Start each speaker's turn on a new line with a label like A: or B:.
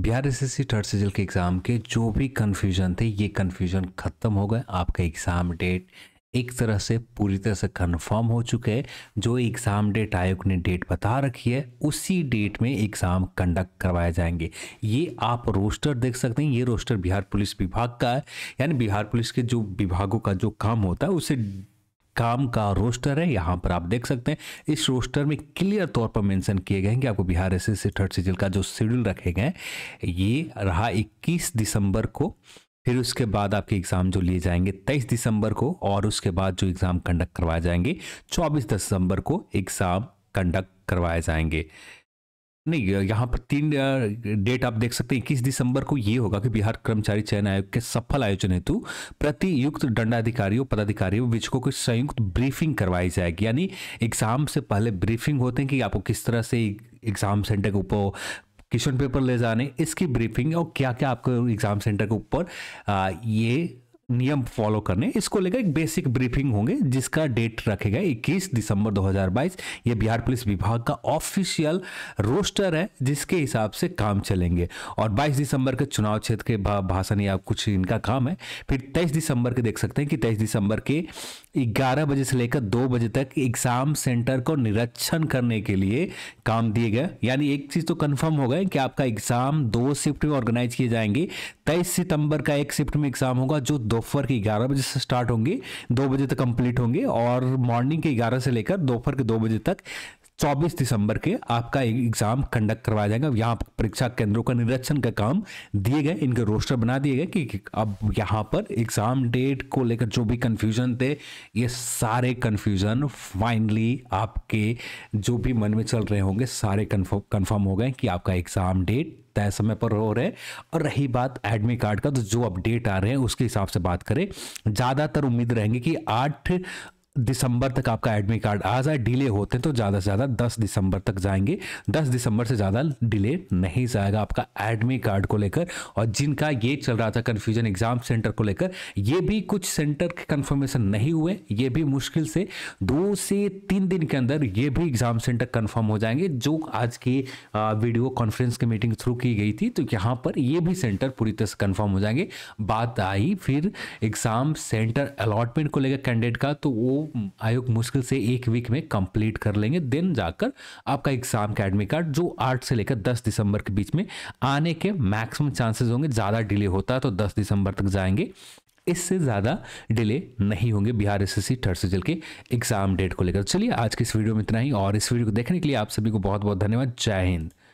A: Bihar S S C third CGL के exam के जो भी कन्फ्यूजन थे ये कन्फ्यूजन ख़त्म हो गए आपका एग्ज़ाम डेट एक तरह से पूरी तरह से कन्फर्म हो चुके हैं जो एग्ज़ाम डेट आयोग ने डेट बता रखी है उसी डेट में एग्ज़ाम कंडक्ट करवाए जाएंगे ये आप रोस्टर देख सकते हैं ये रोस्टर बिहार पुलिस विभाग का है यानी बिहार पुलिस के जो विभागों का जो काम होता है उसे काम का रोस्टर है यहाँ पर आप देख सकते हैं इस रोस्टर में क्लियर तौर पर मेंशन किए गए हैं कि आपको Bihar S S third CGL का जो शेड्यूल रखे गए ये रहा 21 दिसंबर को फिर उसके बाद आपके एग्ज़ाम जो लिए जाएंगे 23 दिसंबर को और उसके बाद जो एग्ज़ाम कंडक्ट करवाए जाएंगे 24 दिसंबर को एग्ज़ाम कंडक्ट करवाए जाएंगे नहीं यहाँ पर तीन डेट आप देख सकते हैं इक्कीस दिसंबर को ये होगा कि बिहार कर्मचारी चयन आयोग के सफल आयोजन हेतु प्रतियुक्त दंडाधिकारियों पदाधिकारियों विचकों की संयुक्त ब्रीफिंग करवाई जाएगी यानी एग्जाम से पहले ब्रीफिंग होते हैं कि आपको किस तरह से एग्जाम सेंटर के ऊपर क्वेश्चन पेपर ले जाने इसकी ब्रीफिंग और क्या क्या आपको एग्जाम सेंटर के ऊपर ये नियम फॉलो करने इसको लेकर एक बेसिक ब्रीफिंग होंगे जिसका डेट रखेगा 21 दिसंबर 2022 ये बिहार पुलिस विभाग का ऑफिशियल रोस्टर है जिसके हिसाब से काम चलेंगे और 22 दिसंबर के चुनाव क्षेत्र के भाषण या कुछ इनका काम है फिर 23 दिसंबर के देख सकते हैं कि 23 दिसंबर के 11 बजे से लेकर 2 बजे तक एग्जाम सेंटर को निरीक्षण करने के लिए काम दिए गए यानी एक चीज़ तो कन्फर्म हो गए कि आपका एग्जाम दो शिफ्ट में ऑर्गेनाइज किए जाएंगे तेईस सितंबर का एक शिफ्ट में एग्जाम होगा जो दोपहर के ग्यारह बजे से स्टार्ट होंगे दो बजे तक कंप्लीट होंगे और मॉर्निंग के ग्यारह से लेकर दोपहर के दो बजे तक 24 दिसंबर के आपका एग्जाम कंडक्ट करवाया जाएगा यहाँ परीक्षा केंद्रों का निरीक्षण का काम दिए गए इनके रोस्टर बना दिए गए कि अब यहाँ पर एग्जाम डेट को लेकर जो भी कन्फ्यूजन थे ये सारे कन्फ्यूजन फाइनली आपके जो भी मन में चल रहे होंगे सारे कन्फर्म हो गए कि आपका एग्जाम डेट तय समय पर हो रहे हैं और रही बात एडमिट कार्ड का तो जो अपडेट आ रहे हैं उसके हिसाब से बात करें ज़्यादातर उम्मीद रहेंगे कि आठ दिसंबर तक आपका एडमिट कार्ड आ जाए डिले होते हैं तो ज़्यादा से ज़्यादा 10 दिसंबर तक जाएंगे 10 दिसंबर से ज़्यादा डिले नहीं जाएगा आपका एडमिट कार्ड को लेकर और जिनका ये चल रहा था कन्फ्यूजन एग्जाम सेंटर को लेकर ये भी कुछ सेंटर के कन्फर्मेशन नहीं हुए ये भी मुश्किल से दो से तीन दिन के अंदर ये भी एग्जाम सेंटर कन्फर्म हो जाएंगे जो आज की वीडियो कॉन्फ्रेंस की मीटिंग थ्रू की गई थी तो यहाँ पर ये भी सेंटर पूरी तरह से कन्फर्म हो जाएंगे बात आई फिर एग्जाम सेंटर अलॉटमेंट को लेकर कैंडिडेट का तो वो आयोग मुश्किल से एक वीक में कंप्लीट कर लेंगे दिन जाकर आपका एग्जाम का एडमिट कार्ड जो आठ से लेकर दस दिसंबर के बीच में आने के मैक्सिमम चांसेस होंगे ज़्यादा डिले होता है तो दस दिसंबर तक जाएंगे इससे ज़्यादा डिले नहीं होंगे बिहार एस एस सी के एग्जाम डेट को लेकर चलिए आज की इस वीडियो में इतना ही और इस वीडियो को देखने के लिए आप सभी को बहुत बहुत धन्यवाद जय हिंद